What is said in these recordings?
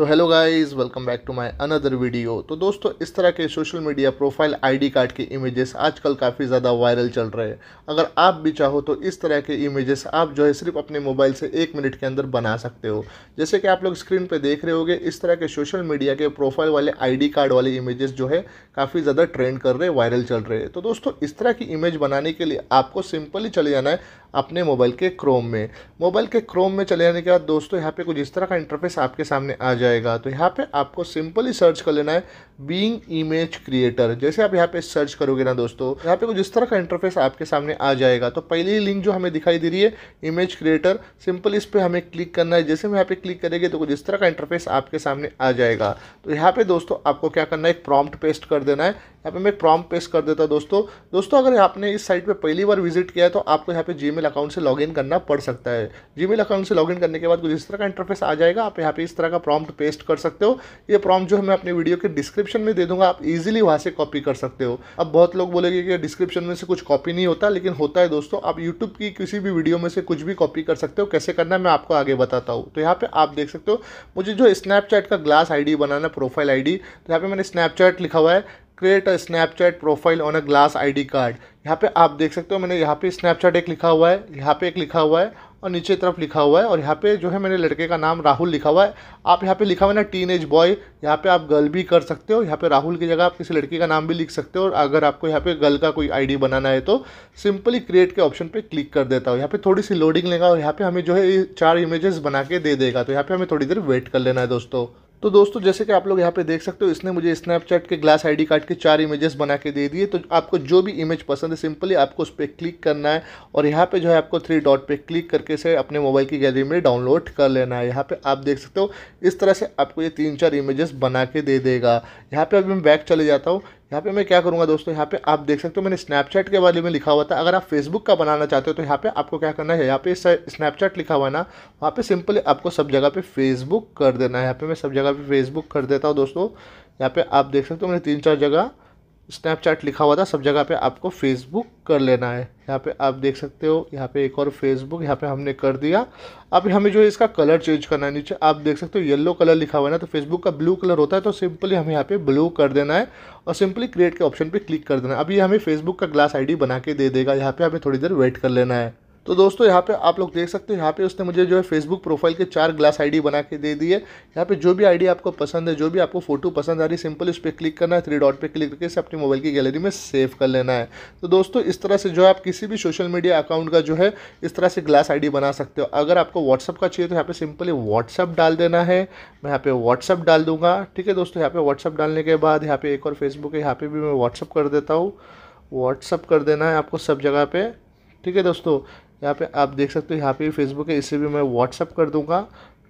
तो hello guys welcome back to my another video तो दोस्तों इस तरह के social media profile ID card के इमेजेस आजकल काफ़ी ज़्यादा वायरल चल रहे हैं अगर आप भी चाहो तो इस तरह के इमेजेस आप जो है सिर्फ अपने मोबाइल से एक मिनट के अंदर बना सकते हो जैसे कि आप लोग स्क्रीन पर देख रहे होगे इस तरह के सोशल मीडिया के प्रोफाइल वाले आई कार्ड वाले इमेजेस जो है काफ़ी ज़्यादा ट्रेंड कर रहे वायरल चल रहे हैं तो दोस्तों इस तरह की इमेज बनाने के लिए आपको सिंपली चले जाना है अपने मोबाइल के क्रोम में मोबाइल के क्रोम में चले जाने के बाद दोस्तों यहाँ पे कुछ इस तरह का इंटरफेस आपके सामने आ जाएगा तो यहाँ पे आपको सिंपली सर्च कर लेना है बीइंग इमेज क्रिएटर जैसे आप यहाँ पे सर्च करोगे ना दोस्तों यहाँ पे कुछ इस तरह का इंटरफेस आपके सामने आ जाएगा तो पहली लिंक जो हमें दिखाई दे रही है इमेज क्रिएटर सिंपल इस पर हमें क्लिक करना है जैसे हम यहाँ पे क्लिक करेंगे तो कुछ इस तरह का इंटरफेस आपके सामने आ जाएगा तो यहाँ पे दोस्तों आपको क्या करना है एक प्रॉम्प्ट पेस्ट कर देना है यहाँ पे मैं प्रॉम पेस्ट कर देता दोस्तों दोस्तों अगर आपने इस साइट पे पहली बार विजिट किया है तो आपको यहाँ पे जीमेल अकाउंट से लॉगिन करना पड़ सकता है जीमेल अकाउंट से लॉगिन करने के बाद कुछ इस तरह का इंटरफेस आ जाएगा आप यहाँ पे इस तरह का प्रॉम्प्ट पेस्ट कर सकते हो ये प्रॉम्प्ट जो है मैं अपने वीडियो के डिस्क्रिप्शन में दे दूंगा आप ईजिली वहाँ से कॉपी कर सकते हो अब बहुत लोग बोलेगे कि डिस्क्रिप्शन में से कुछ कॉपी नहीं होता लेकिन होता है दोस्तों आप यूट्यूब की किसी भी वीडियो में से कुछ भी कॉपी कर सकते हो कैसे करना है मैं आपको आगे बताता हूँ तो यहाँ पे आप देख सकते हो मुझे जो स्नैपचैट का ग्लास आई बनाना प्रोफाइल आई तो यहाँ पे मैंने स्नैपचैट लिखा हुआ है create a Snapchat profile on a glass ID card यहाँ पे आप देख सकते हो मैंने यहाँ पे स्नैपचैट एक लिखा हुआ है यहाँ पे एक लिखा हुआ है और नीचे तरफ लिखा हुआ है और यहाँ पे जो है मैंने लड़के का नाम राहुल लिखा हुआ है आप यहाँ पे लिखा हुआ है ना टीन एज बॉय यहाँ पे आप गर्ल भी कर सकते हो यहाँ पे राहुल की जगह आप किसी लड़की का नाम भी लिख सकते हो और अगर आपको यहाँ पे गर्ल का कोई आईडी बनाना है तो सिंपली क्रिएट के ऑप्शन पे क्लिक कर देता हूँ यहाँ पे थोड़ी सी लोडिंग लेगा और यहाँ पे हमें जो है चार इमेजेस बना के दे देगा तो यहाँ पर हमें थोड़ी देर वेट कर लेना है दोस्तों तो दोस्तों जैसे कि आप लोग यहाँ पे देख सकते हो इसने मुझे स्नैपचैट के ग्लास आईडी कार्ड के चार इमेजेस बना के दे दिए तो आपको जो भी इमेज पसंद है सिंपली आपको उस पर क्लिक करना है और यहाँ पे जो है आपको थ्री डॉट पे क्लिक करके से अपने मोबाइल की गैलरी में डाउनलोड कर लेना है यहाँ पे आप देख सकते हो इस तरह से आपको ये तीन चार इमेजेस बना के दे देगा यहाँ पर अभी मैं बैक चले जाता हूँ यहाँ पे मैं क्या करूँगा दोस्तों यहाँ पे आप देख सकते हो मैंने स्नैपचैट के बारे में लिखा हुआ था अगर आप फेसबुक का बनाना चाहते हो तो यहाँ पे आपको क्या करना है यहाँ पे स्नैपचैट लिखा हुआ है ना वहाँ पे सिंपली आपको सब जगह पे फेसबुक कर देना है यहाँ पे मैं सब जगह पे फेसबुक कर देता हूँ दोस्तों यहाँ पे आप देख सकते हो मैंने तीन चार जगह स्नैपचैट लिखा हुआ था सब जगह पे आपको फेसबुक कर लेना है यहाँ पे आप देख सकते हो यहाँ पे एक और फेसबुक यहाँ पे हमने कर दिया अब हमें जो है इसका कलर चेंज करना है नीचे आप देख सकते हो येलो कलर लिखा हुआ है ना तो फेसबुक का ब्लू कलर होता है तो सिंपली हमें यहाँ पे ब्लू कर देना है और सिंपली क्रिएट के ऑप्शन पर क्लिक कर देना है अभी हमें फेसबुक का ग्लास आई बना के दे देगा यहाँ पर हमें थोड़ी देर वेट कर लेना है तो दोस्तों यहाँ पे आप लोग देख सकते हो यहाँ पे उसने मुझे जो है फेसबुक प्रोफाइल के चार ग्लास आईडी बना के दे दिए यहाँ पे जो भी आईडी आपको पसंद है जो भी आपको फोटो पसंद आ रही सिंपल उस पर क्लिक करना है थ्री डॉट पर क्लिक करके इसे अपनी मोबाइल की गैलरी में सेव कर लेना है तो दोस्तों इस तरह से जो है आप किसी भी सोशल मीडिया अकाउंट का जो है इस तरह से ग्लास आई बना सकते हो अगर आपको व्हाट्सअप का चाहिए तो यहाँ पर सिंपली व्हाट्सअप डाल देना है मैं यहाँ पे व्हाट्सअप डाल दूंगा ठीक है दोस्तों यहाँ पे व्हाट्सअप डालने के बाद यहाँ पे एक और फेसबुक है यहाँ पे भी मैं व्हाट्सअप कर देता हूँ व्हाट्सअप कर देना है आपको सब जगह पे ठीक है दोस्तों यहाँ पे आप देख सकते हो यहाँ पे फेसबुक है इसे भी मैं व्हाट्सअप कर दूंगा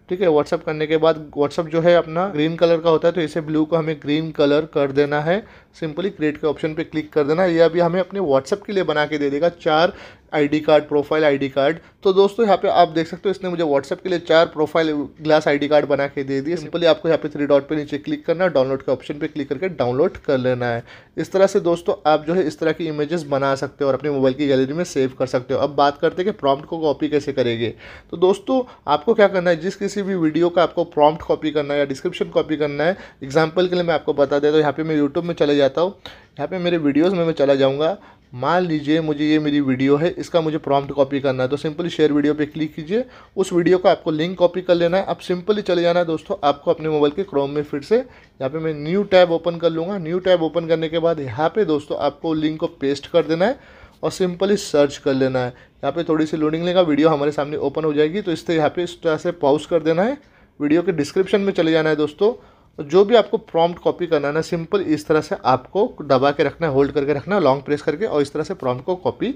ठीक है व्हाट्सअप करने के बाद व्हाट्सअप जो है अपना ग्रीन कलर का होता है तो इसे ब्लू को हमें ग्रीन कलर कर देना है सिंपली क्रिएट के ऑप्शन पे क्लिक कर देना है यह भी हमें अपने व्हाट्सअप के लिए बना के दे देगा चार ID card profile ID card तो दोस्तों यहाँ पे आप देख सकते हो इसने मुझे व्हाट्सएप के लिए चार प्रोफाइल ग्लास आईडी कार्ड बना के दे दिए सिंपली आपको यहाँ पे थ्री डॉट पे नीचे क्लिक करना है डाउनलोड के ऑप्शन पे क्लिक करके डाउनलोड कर लेना है इस तरह से दोस्तों आप जो है इस तरह की इमेजेस बना सकते हो और अपने मोबाइल की गैलरी में सेव कर सकते हो अब बात करते हैं कि प्रॉम्प्ट को कॉपी कैसे करेंगे तो दोस्तों आपको क्या करना है जिस किसी भी वीडियो का आपको प्रॉम्प्ट कॉपी करना है या डिस्क्रिप्शन कॉपी करना है एग्जाम्पल के लिए मैं आपको बता देता हूँ यहाँ पे मैं यूट्यूब में चले जाता हूँ यहाँ पे मेरे वीडियोज़ में मैं चला जाऊँगा मान लीजिए मुझे ये मेरी वीडियो है इसका मुझे प्रॉम्प्ट कॉपी करना है तो सिंपली शेयर वीडियो पे क्लिक कीजिए उस वीडियो का आपको लिंक कॉपी कर लेना है आप सिंपली चले जाना है दोस्तों आपको अपने मोबाइल के क्रोम में फिर से यहाँ पे मैं न्यू टैब ओपन कर लूँगा न्यू टैब ओपन करने के बाद यहाँ पर दोस्तों आपको लिंक को पेस्ट कर देना है और सिंपली सर्च कर लेना है यहाँ पर थोड़ी सी लोडिंग लेगा वीडियो हमारे सामने ओपन हो जाएगी तो इससे यहाँ पर इस तरह से पॉज कर देना है वीडियो के डिस्क्रिप्शन में चले जाना है दोस्तों तो जो भी आपको प्रॉम्प्ट कॉपी करना है ना सिंपल इस तरह से आपको दबा के रखना है होल्ड करके रखना है लॉन्ग प्रेस करके और इस तरह से प्रॉम्प्ट को कॉपी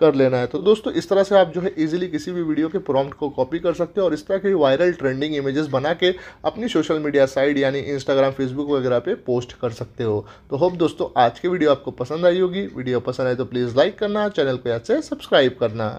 कर लेना है तो दोस्तों इस तरह से आप जो है इजीली किसी भी वीडियो के प्रॉम्प्ट को कॉपी कर सकते हो और इस तरह के वायरल ट्रेंडिंग इमेजेस बना के अपनी सोशल मीडिया साइट यानी इंस्टाग्राम फेसबुक वगैरह पे पोस्ट कर सकते हो तो होप दोस्तों आज की वीडियो आपको पसंद आई होगी वीडियो पसंद आए तो प्लीज़ लाइक करना चैनल को याद से सब्सक्राइब करना